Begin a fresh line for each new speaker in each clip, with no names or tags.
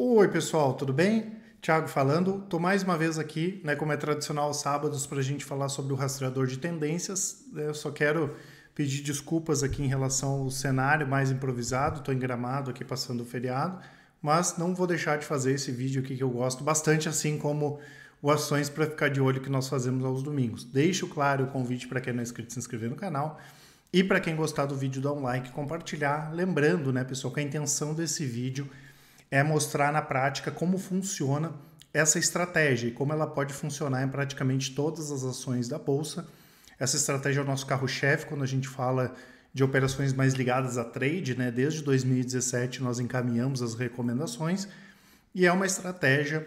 Oi, pessoal, tudo bem? Thiago falando. Estou mais uma vez aqui, né, como é tradicional aos sábados, para a gente falar sobre o rastreador de tendências. Né? Eu só quero pedir desculpas aqui em relação ao cenário mais improvisado. Estou engramado aqui passando o feriado, mas não vou deixar de fazer esse vídeo aqui que eu gosto bastante, assim como o Ações para ficar de olho que nós fazemos aos domingos. Deixo claro o convite para quem não é inscrito se inscrever no canal. E para quem gostar do vídeo, dá um like, compartilhar. Lembrando, né, pessoal, que a intenção desse vídeo é é mostrar na prática como funciona essa estratégia e como ela pode funcionar em praticamente todas as ações da bolsa. Essa estratégia é o nosso carro-chefe quando a gente fala de operações mais ligadas a trade, né? Desde 2017 nós encaminhamos as recomendações e é uma estratégia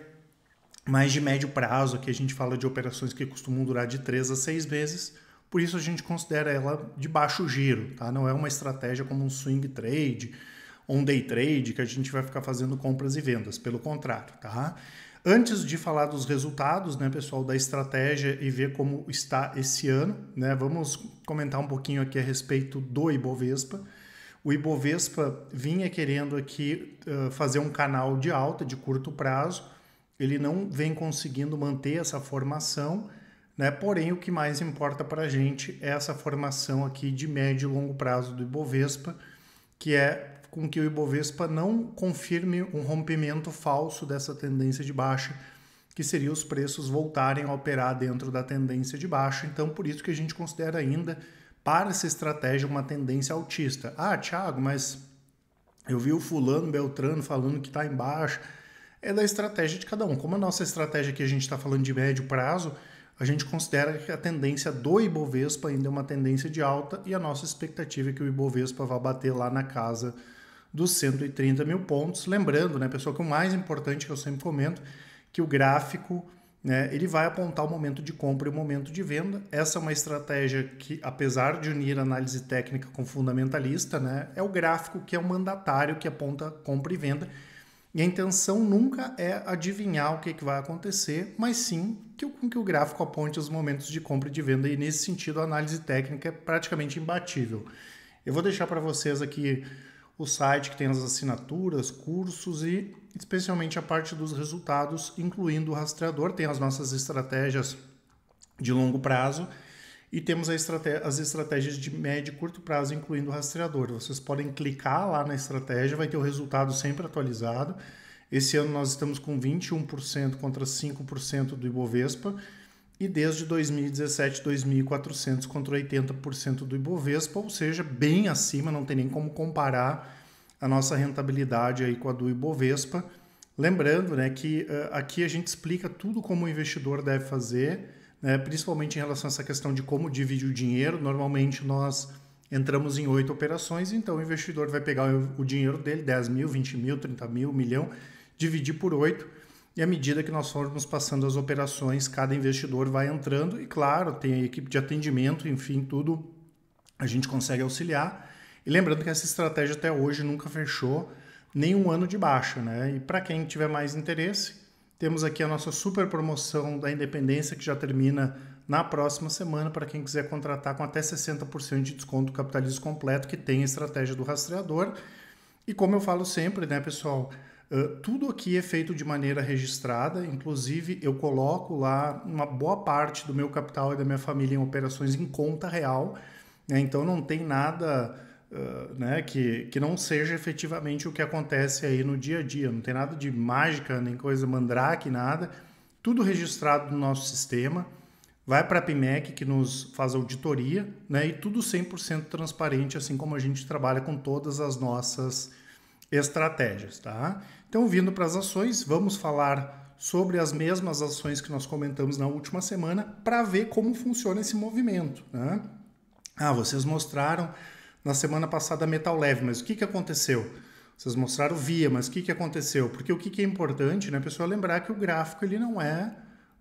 mais de médio prazo, que a gente fala de operações que costumam durar de 3 a 6 meses, por isso a gente considera ela de baixo giro, tá? Não é uma estratégia como um swing trade, um day trade que a gente vai ficar fazendo compras e vendas, pelo contrário, tá? Antes de falar dos resultados, né, pessoal, da estratégia e ver como está esse ano, né, vamos comentar um pouquinho aqui a respeito do Ibovespa. O Ibovespa vinha querendo aqui uh, fazer um canal de alta de curto prazo, ele não vem conseguindo manter essa formação, né? Porém, o que mais importa para a gente é essa formação aqui de médio e longo prazo do Ibovespa, que é com que o Ibovespa não confirme um rompimento falso dessa tendência de baixa, que seria os preços voltarem a operar dentro da tendência de baixa. Então, por isso que a gente considera ainda para essa estratégia uma tendência altista. Ah, Thiago, mas eu vi o fulano Beltrano falando que está em É da estratégia de cada um. Como a nossa estratégia que a gente está falando de médio prazo, a gente considera que a tendência do Ibovespa ainda é uma tendência de alta e a nossa expectativa é que o Ibovespa vá bater lá na casa dos 130 mil pontos. Lembrando, né, pessoal, que o mais importante que eu sempre comento, que o gráfico né, ele vai apontar o momento de compra e o momento de venda. Essa é uma estratégia que, apesar de unir análise técnica com fundamentalista, né, é o gráfico que é o mandatário que aponta compra e venda. E a intenção nunca é adivinhar o que, é que vai acontecer, mas sim que, com que o gráfico aponte os momentos de compra e de venda. E nesse sentido, a análise técnica é praticamente imbatível. Eu vou deixar para vocês aqui o site que tem as assinaturas, cursos e especialmente a parte dos resultados, incluindo o rastreador. Tem as nossas estratégias de longo prazo e temos as estratégias de médio e curto prazo, incluindo o rastreador. Vocês podem clicar lá na estratégia, vai ter o resultado sempre atualizado. Esse ano nós estamos com 21% contra 5% do Ibovespa e desde 2017, 2.400 contra 80% do Ibovespa, ou seja, bem acima, não tem nem como comparar a nossa rentabilidade aí com a do Ibovespa. Lembrando né, que uh, aqui a gente explica tudo como o investidor deve fazer, né, principalmente em relação a essa questão de como dividir o dinheiro. Normalmente nós entramos em oito operações, então o investidor vai pegar o dinheiro dele, 10 mil, 20 mil, 30 mil, 1 milhão, dividir por oito e à medida que nós formos passando as operações, cada investidor vai entrando e, claro, tem a equipe de atendimento, enfim, tudo a gente consegue auxiliar. E lembrando que essa estratégia até hoje nunca fechou nenhum ano de baixa, né? E para quem tiver mais interesse, temos aqui a nossa super promoção da Independência que já termina na próxima semana para quem quiser contratar com até 60% de desconto do capitalismo completo que tem a estratégia do rastreador. E como eu falo sempre, né, pessoal, tudo aqui é feito de maneira registrada, inclusive eu coloco lá uma boa parte do meu capital e da minha família em operações em conta real, né? então não tem nada uh, né, que, que não seja efetivamente o que acontece aí no dia a dia, não tem nada de mágica, nem coisa mandrake, nada, tudo registrado no nosso sistema, vai para a PMEC que nos faz auditoria né, e tudo 100% transparente, assim como a gente trabalha com todas as nossas estratégias, tá? Então, vindo para as ações, vamos falar sobre as mesmas ações que nós comentamos na última semana para ver como funciona esse movimento. Né? Ah, vocês mostraram na semana passada metal leve, mas o que, que aconteceu? Vocês mostraram via, mas o que, que aconteceu? Porque o que, que é importante, né, pessoal, lembrar que o gráfico ele não é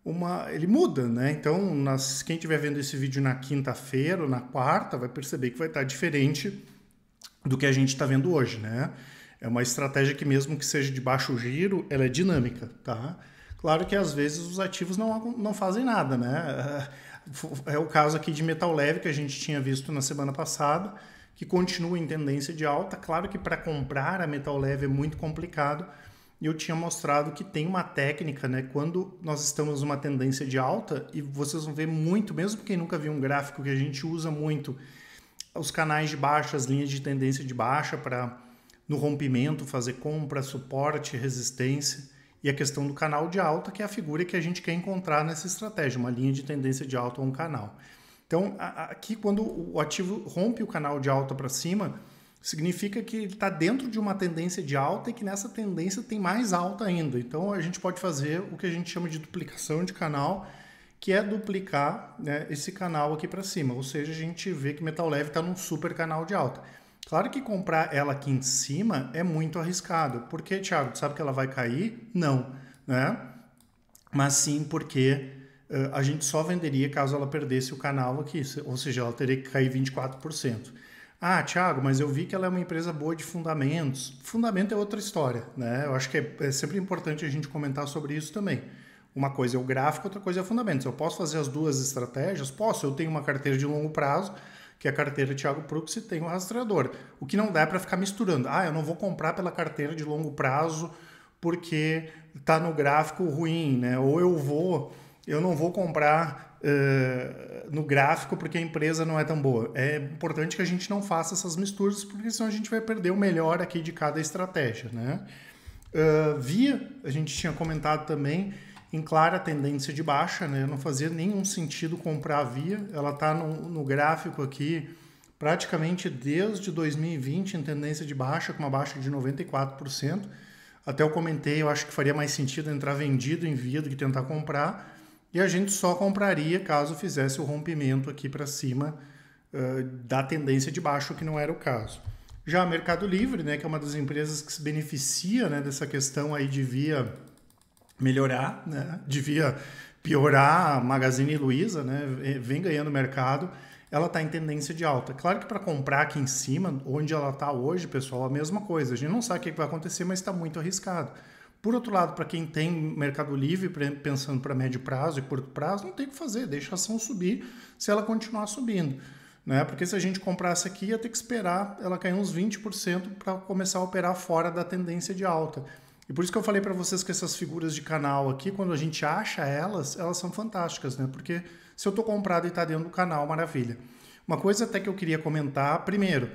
uma, ele muda, né? Então, nas, quem estiver vendo esse vídeo na quinta-feira ou na quarta vai perceber que vai estar tá diferente do que a gente está vendo hoje, né? É uma estratégia que, mesmo que seja de baixo giro, ela é dinâmica, tá? Claro que às vezes os ativos não, não fazem nada, né? É o caso aqui de metal leve que a gente tinha visto na semana passada, que continua em tendência de alta. Claro que para comprar a metal leve é muito complicado. E eu tinha mostrado que tem uma técnica, né? Quando nós estamos numa tendência de alta, e vocês vão ver muito, mesmo quem nunca viu um gráfico que a gente usa muito, os canais de baixa, as linhas de tendência de baixa para no rompimento, fazer compra, suporte, resistência e a questão do canal de alta, que é a figura que a gente quer encontrar nessa estratégia, uma linha de tendência de alta ou um canal. Então, aqui quando o ativo rompe o canal de alta para cima, significa que ele está dentro de uma tendência de alta e que nessa tendência tem mais alta ainda. Então, a gente pode fazer o que a gente chama de duplicação de canal, que é duplicar né, esse canal aqui para cima. Ou seja, a gente vê que metal leve está num super canal de alta. Claro que comprar ela aqui em cima é muito arriscado. Por quê, Thiago? Tu sabe que ela vai cair? Não, né? Mas sim porque uh, a gente só venderia caso ela perdesse o canal aqui, ou seja, ela teria que cair 24%. Ah, Thiago, mas eu vi que ela é uma empresa boa de fundamentos. Fundamento é outra história, né? Eu acho que é, é sempre importante a gente comentar sobre isso também. Uma coisa é o gráfico, outra coisa é fundamentos. Eu posso fazer as duas estratégias? Posso, eu tenho uma carteira de longo prazo, que é a carteira Thiago Prux e tem o um rastreador. O que não dá é para ficar misturando. Ah, eu não vou comprar pela carteira de longo prazo porque está no gráfico ruim, né? Ou eu vou, eu não vou comprar uh, no gráfico porque a empresa não é tão boa. É importante que a gente não faça essas misturas porque senão a gente vai perder o melhor aqui de cada estratégia, né? Uh, via, a gente tinha comentado também em clara tendência de baixa, né? não fazia nenhum sentido comprar a via, ela está no, no, gráfico aqui praticamente desde 2020 em tendência de baixa, com uma baixa de 94%. Até eu comentei, eu acho que faria mais sentido entrar vendido em via do que tentar comprar, e a gente só compraria caso fizesse o rompimento aqui para cima uh, da tendência de baixo, que não era o caso. Já Mercado Livre, né, que é uma das empresas que se beneficia né, dessa questão aí de via melhorar, né? devia piorar a Magazine Luiza, né? vem ganhando mercado, ela está em tendência de alta. Claro que para comprar aqui em cima, onde ela está hoje, pessoal, a mesma coisa. A gente não sabe o que vai acontecer, mas está muito arriscado. Por outro lado, para quem tem mercado livre, pensando para médio prazo e curto prazo, não tem o que fazer, deixa a ação subir se ela continuar subindo. Né? Porque se a gente comprasse aqui, ia ter que esperar ela cair uns 20% para começar a operar fora da tendência de alta. E por isso que eu falei para vocês que essas figuras de canal aqui, quando a gente acha elas, elas são fantásticas, né? Porque se eu estou comprado e está dentro do canal, maravilha. Uma coisa até que eu queria comentar primeiro,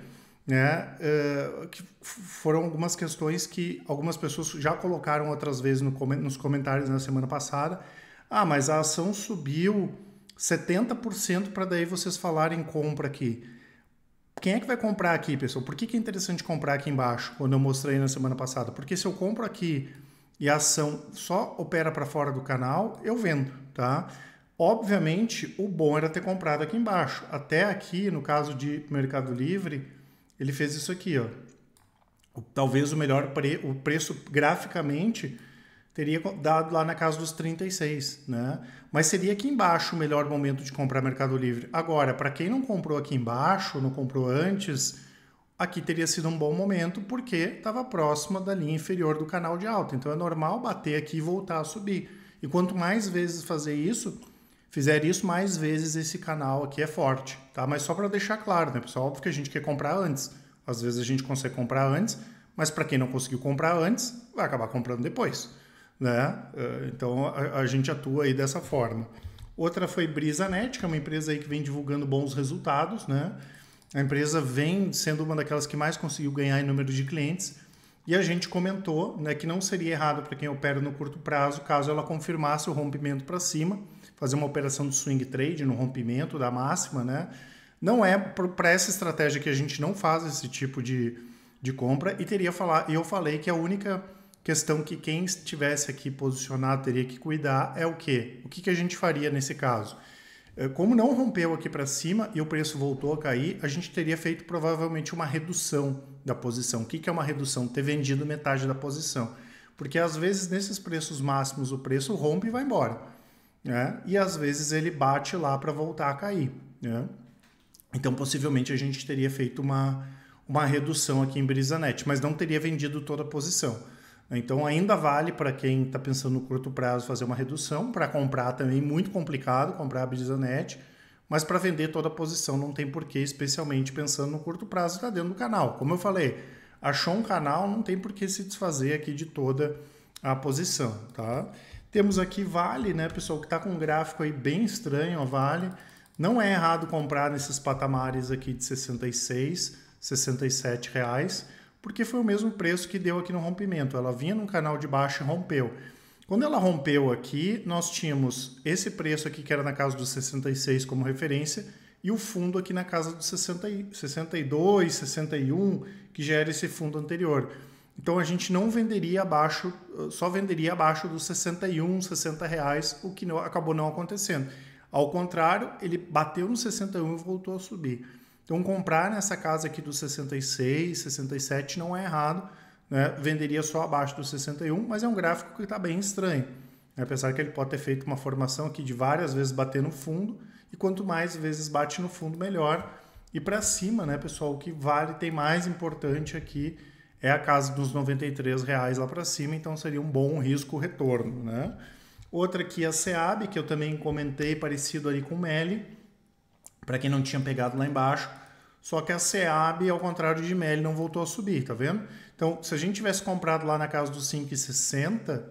né? Uh, que foram algumas questões que algumas pessoas já colocaram outras vezes no, nos comentários na semana passada. Ah, mas a ação subiu 70% para daí vocês falarem compra aqui. Quem é que vai comprar aqui, pessoal? Por que, que é interessante comprar aqui embaixo, quando eu mostrei na semana passada? Porque se eu compro aqui e a ação só opera para fora do canal, eu vendo, tá? Obviamente, o bom era ter comprado aqui embaixo. Até aqui, no caso de Mercado Livre, ele fez isso aqui, ó. Talvez o melhor pre... o preço graficamente teria dado lá na casa dos 36, né? Mas seria aqui embaixo o melhor momento de comprar Mercado Livre. Agora, para quem não comprou aqui embaixo, não comprou antes, aqui teria sido um bom momento porque estava próxima da linha inferior do canal de alta. Então é normal bater aqui e voltar a subir. E quanto mais vezes fazer isso, fizer isso mais vezes esse canal aqui é forte, tá? Mas só para deixar claro, né, pessoal, óbvio que a gente quer comprar antes. Às vezes a gente consegue comprar antes, mas para quem não conseguiu comprar antes, vai acabar comprando depois. Né? Eh, então a, gente atua aí dessa forma. Outra foi Brisa Net que é uma empresa aí que vem divulgando bons resultados, né? A empresa vem sendo uma daquelas que mais conseguiu ganhar em número de clientes. E a gente comentou né, que não seria errado para quem opera no curto prazo, caso ela confirmasse o rompimento para cima, fazer uma operação de swing trade no rompimento da máxima, né? Não é para essa estratégia que a gente não faz esse tipo de, de compra. E teria falar, eu falei que a única questão que quem estivesse aqui posicionado teria que cuidar é o quê? O que, que a gente faria nesse caso? É, como não rompeu aqui para cima e o preço voltou a cair, a gente teria feito provavelmente uma redução da posição. O que, que é uma redução? Ter vendido metade da posição. Porque às vezes nesses preços máximos o preço rompe e vai embora. Né? E às vezes ele bate lá para voltar a cair. Né? Então possivelmente a gente teria feito uma, uma redução aqui em Brisanet, mas não teria vendido toda a posição. Então ainda vale para quem está pensando no curto prazo fazer uma redução, para comprar também muito complicado, comprar a Bizanet, mas para vender toda a posição não tem porquê, especialmente pensando no curto prazo está dentro do canal. Como eu falei, achou um canal, não tem porquê se desfazer aqui de toda a posição, tá? Temos aqui Vale, né, pessoal, que está com um gráfico aí bem estranho, a Vale. Não é errado comprar nesses patamares aqui de 66, 67 reais porque foi o mesmo preço que deu aqui no rompimento. Ela vinha num canal de baixa e rompeu. Quando ela rompeu aqui, nós tínhamos esse preço aqui que era na casa dos 66 como referência e o fundo aqui na casa dos 60, 62, 61, que já era esse fundo anterior. Então a gente não venderia abaixo, só venderia abaixo dos 61, 60 reais, o que não, acabou não acontecendo. Ao contrário, ele bateu no 61 e voltou a subir. Então, comprar nessa casa aqui dos 66, 67 não é errado. Né? Venderia só abaixo dos 61, mas é um gráfico que está bem estranho. Né? Apesar que ele pode ter feito uma formação aqui de várias vezes bater no fundo, e quanto mais vezes bate no fundo, melhor. E para cima, né, pessoal, o que vale, tem mais importante aqui é a casa dos 93 reais lá para cima, então seria um bom risco retorno, né? Outra aqui é a SEAB, que eu também comentei, parecido ali com o Meli para quem não tinha pegado lá embaixo. Só que a SEAB, ao contrário de MEL, não voltou a subir, tá vendo? Então, se a gente tivesse comprado lá na casa dos 5,60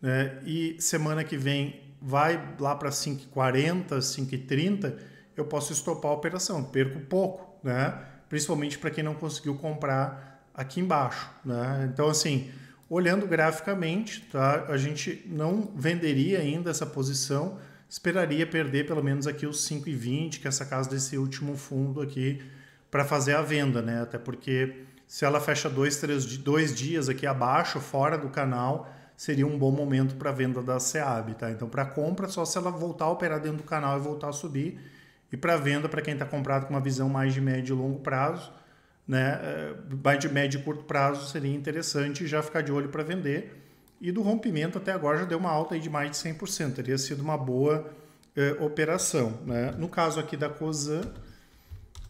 né, e semana que vem vai lá para 5,40, 5,30, eu posso estopar a operação, perco pouco, né? Principalmente para quem não conseguiu comprar aqui embaixo, né? Então, assim, olhando graficamente, tá? A gente não venderia ainda essa posição, esperaria perder pelo menos aqui os 5,20, que é essa casa desse último fundo aqui, para fazer a venda, né? Até porque se ela fecha dois, três, dois dias aqui abaixo, fora do canal, seria um bom momento para venda da SEAB, tá? Então, para compra, só se ela voltar a operar dentro do canal e voltar a subir. E para venda, para quem está comprado com uma visão mais de médio e longo prazo, né? Eh, mais de médio e curto prazo seria interessante já ficar de olho para vender e do rompimento até agora já deu uma alta de mais de 100%, teria sido uma boa eh, operação. Né? No caso aqui da COSAN,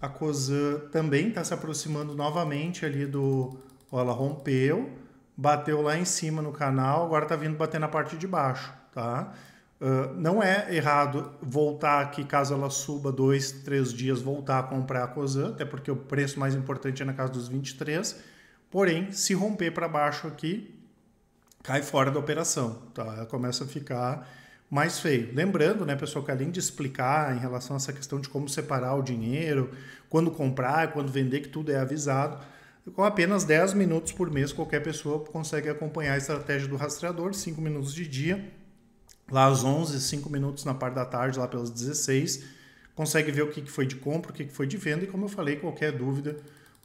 a COSAN também está se aproximando novamente ali do... Ó, ela rompeu, bateu lá em cima no canal, agora está vindo bater na parte de baixo. Tá? Uh, não é errado voltar aqui caso ela suba dois, três dias, voltar a comprar a COSAN, até porque o preço mais importante é na casa dos 23%, Porém, se romper para baixo aqui, cai fora da operação, tá? começa a ficar mais feio. Lembrando, né, pessoal, que além de explicar em relação a essa questão de como separar o dinheiro, quando comprar, quando vender, que tudo é avisado, com apenas 10 minutos por mês qualquer pessoa consegue acompanhar a estratégia do rastreador, 5 minutos de dia, lá às 11, 5 minutos na parte da tarde, lá pelas 16, consegue ver o que foi de compra, o que foi de venda e, como eu falei, qualquer dúvida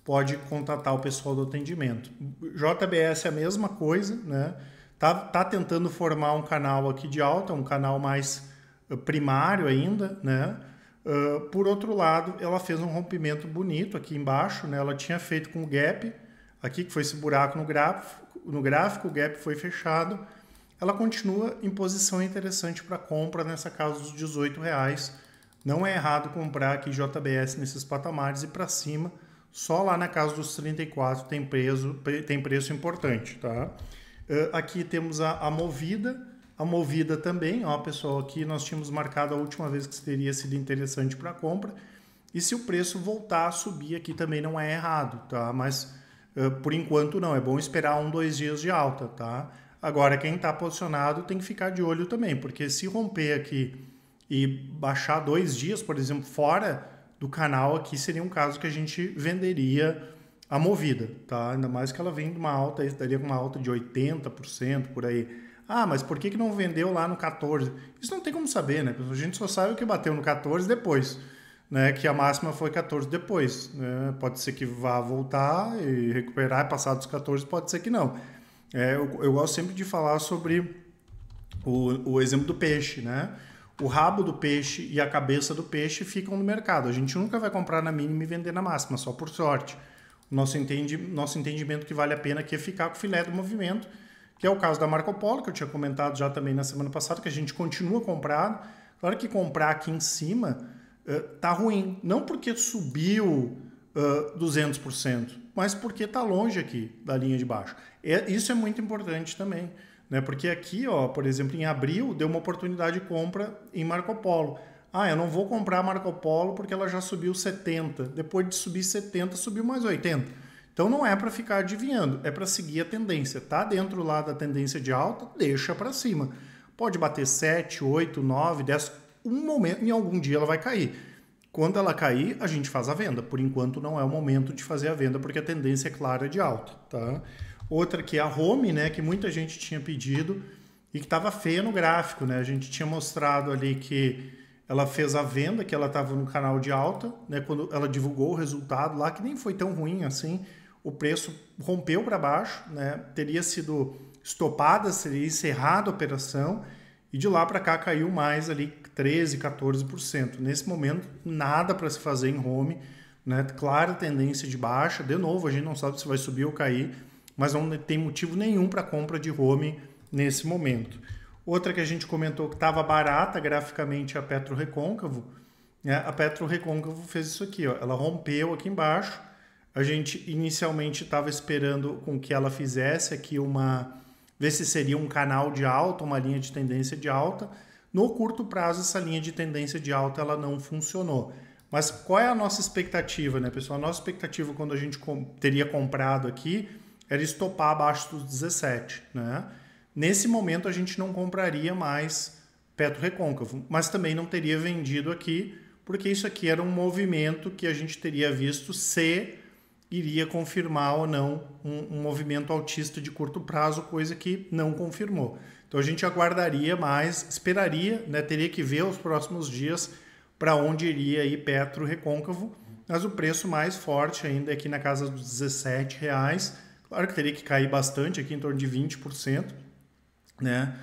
pode contatar o pessoal do atendimento. JBS é a mesma coisa, né? tá, tá tentando formar um canal aqui de alta, um canal mais eh, primário ainda, né? Uh, por outro lado, ela fez um rompimento bonito aqui embaixo, né? Ela tinha feito com o gap aqui, que foi esse buraco no gráfico, no gráfico o gap foi fechado. Ela continua em posição interessante para compra nessa casa dos 18 reais. Não é errado comprar aqui JBS nesses patamares e para cima, só lá na casa dos 34 tem preço, tem preço importante, tá? Ah, aqui temos a, a Movida. A Movida também, ó, é pessoal, aqui nós tínhamos marcado a última vez que teria sido interessante para compra. E se o preço voltar a subir aqui também não é errado, tá? Mas uh, por enquanto não, é bom esperar um, dois dias de alta, tá? Agora, quem está posicionado tem que ficar de olho também, porque se romper aqui e baixar dois dias, por exemplo, fora do canal aqui, seria um caso que a gente venderia a movida, tá? Ainda mais que ela vem de uma alta, estaria com uma alta de 80% por aí. Ah, mas por que, que não vendeu lá no 14? Isso não tem como saber, né? A gente só sabe o que bateu no 14 depois, né? Que a máxima foi 14 depois. Né? Pode ser que vá voltar e recuperar, passar dos 14, pode ser que não. É, eu, eu gosto sempre de falar sobre o, o exemplo do peixe, né? O rabo do peixe e a cabeça do peixe ficam no mercado. A gente nunca vai comprar na mínima e vender na máxima, só por sorte. Nosso, entendi, nosso entendimento que vale a pena aqui é ficar com o filé do movimento, que é o caso da Marco Polo, que eu tinha comentado já também na semana passada, que a gente continua comprado. Claro que comprar aqui em cima uh, tá ruim, não porque subiu uh, eh, 200%, mas porque tá longe aqui da linha de baixo. É, isso é muito importante também, né? Porque aqui, ó, por exemplo, em abril deu uma oportunidade de compra em Marco Polo. Ah, eu não vou comprar a Marco Polo porque ela já subiu 70. Depois de subir 70, subiu mais 80. Então não é para ficar adivinhando, é para seguir a tendência. Tá dentro lá da tendência de alta, deixa para cima. Pode bater 7, 8, 9, 10, um momento, em algum dia ela vai cair. Quando ela cair, a gente faz a venda. Por enquanto não é o momento de fazer a venda porque a tendência é clara de alta, tá? Outra que é a Home, né, que muita gente tinha pedido e que estava feia no gráfico, né? A gente tinha mostrado ali que ela fez a venda, que ela estava no canal de alta, né? Quando ela divulgou o resultado lá, que nem foi tão ruim assim, o preço rompeu para baixo, né? Teria sido estopada, seria encerrada a operação e de lá para cá caiu mais ali 13, 14%. Nesse momento, nada para se fazer em home, né? Clara tendência de baixa. De novo, a gente não sabe se vai subir ou cair, mas não tem motivo nenhum para compra de home nesse momento. Outra que a gente comentou que estava barata graficamente é a Petro Recôncavo. Né? A Petro Recôncavo fez isso aqui, ó. ela rompeu aqui embaixo. A gente inicialmente estava esperando com que ela fizesse aqui uma. ver se seria um canal de alta, uma linha de tendência de alta. No curto prazo, essa linha de tendência de alta ela não funcionou. Mas qual é a nossa expectativa, né, pessoal? A nossa expectativa quando a gente teria comprado aqui era estopar abaixo dos 17, né? Nesse momento a gente não compraria mais Petro Recôncavo, mas também não teria vendido aqui, porque isso aqui era um movimento que a gente teria visto se iria confirmar ou não um, um movimento altista de curto prazo, coisa que não confirmou. Então a gente aguardaria mais, esperaria, né, teria que ver os próximos dias para onde iria aí Petro Recôncavo, mas o preço mais forte ainda é aqui na casa dos 17 reais. Claro que teria que cair bastante, aqui em torno de 20%, né?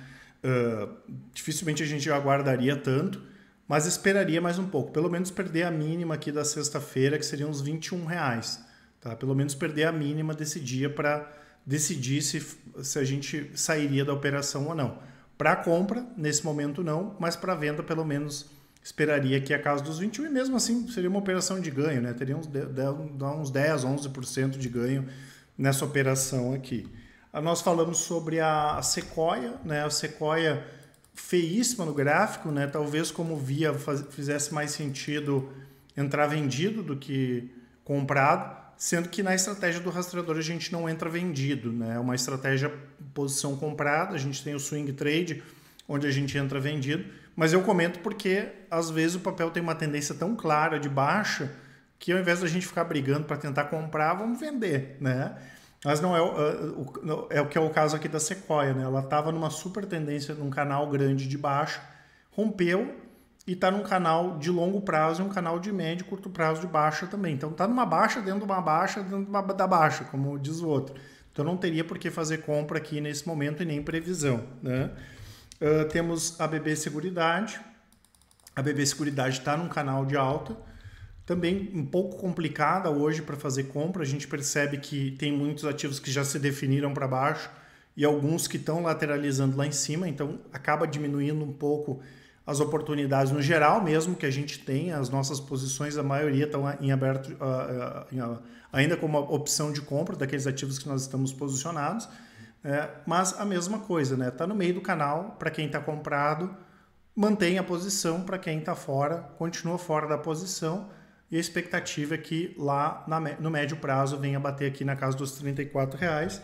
Uh, dificilmente a gente aguardaria tanto, mas esperaria mais um pouco, pelo menos perder a mínima aqui da sexta-feira, que seriam uns 21 reais, tá? Pelo menos perder a mínima desse dia para decidir se, se a gente sairia da operação ou não. Para compra, nesse momento não, mas para venda, pelo menos esperaria que a casa dos 21, e mesmo assim seria uma operação de ganho, né? Teria uns, uns 10, 11% de ganho nessa operação aqui nós falamos sobre a, Sequoia, né? A Sequoia feíssima no gráfico, né? Talvez como via faz, fizesse mais sentido entrar vendido do que comprado, sendo que na estratégia do rastreador a gente não entra vendido, né? É uma estratégia posição comprada, a gente tem o swing trade onde a gente entra vendido, mas eu comento porque às vezes o papel tem uma tendência tão clara de baixa que ao invés da gente ficar brigando para tentar comprar, vamos vender, né? Mas não é, o, ah, é o que é o caso aqui da Sequoia, né? Ela estava numa super tendência, num canal grande de baixo, rompeu e está num canal de longo prazo e um canal de médio e curto prazo de baixa também. Então está numa baixa dentro de uma baixa dentro de uma, da baixa, como diz o outro. Então não teria por que fazer compra aqui nesse momento e nem previsão, né? Uh, temos a BB Seguridade. A BB Seguridade está num canal de alta também um pouco complicada hoje para fazer compra. A gente percebe que tem muitos ativos que já se definiram para baixo e alguns que estão lateralizando lá em cima, então acaba diminuindo um pouco as oportunidades no geral mesmo que a gente tem, as nossas posições, a maioria estão em aberto, ah, ah, ah, ainda como opção de compra daqueles ativos que nós estamos posicionados. Né? mas a mesma coisa, né? Está no meio do canal, para quem está comprado, mantém a posição, para quem está fora, continua fora da posição e a expectativa é que lá na, no médio prazo venha bater aqui na casa dos R$ reais.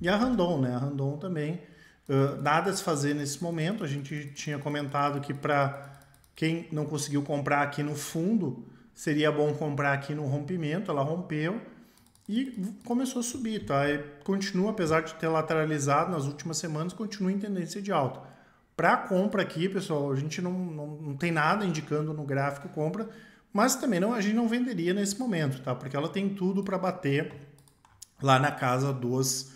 E a Randon, né? A Randon também. Uh, nada a se fazer nesse momento. A gente tinha comentado que para quem não conseguiu comprar aqui no fundo, seria bom comprar aqui no rompimento. Ela rompeu e começou a subir, tá? E continua, apesar de ter lateralizado nas últimas semanas, continua em tendência de alta. Para compra aqui, pessoal, a gente não, não, não tem nada indicando no gráfico compra. Mas também não, a gente não venderia nesse momento, tá? Porque ela tem tudo para bater lá na casa dos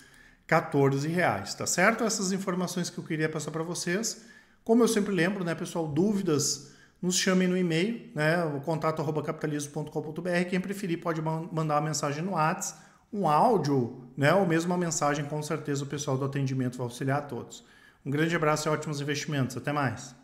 14 reais, tá certo? Essas informações que eu queria passar para vocês. Como eu sempre lembro, né, pessoal, dúvidas nos chamem no e-mail, né, o contato arroba capitalismo.com.br. Quem preferir pode mandar uma mensagem no WhatsApp, um áudio, né, ou mesmo uma mensagem, com certeza o pessoal do atendimento vai auxiliar a todos. Um grande abraço e ótimos investimentos. Até mais.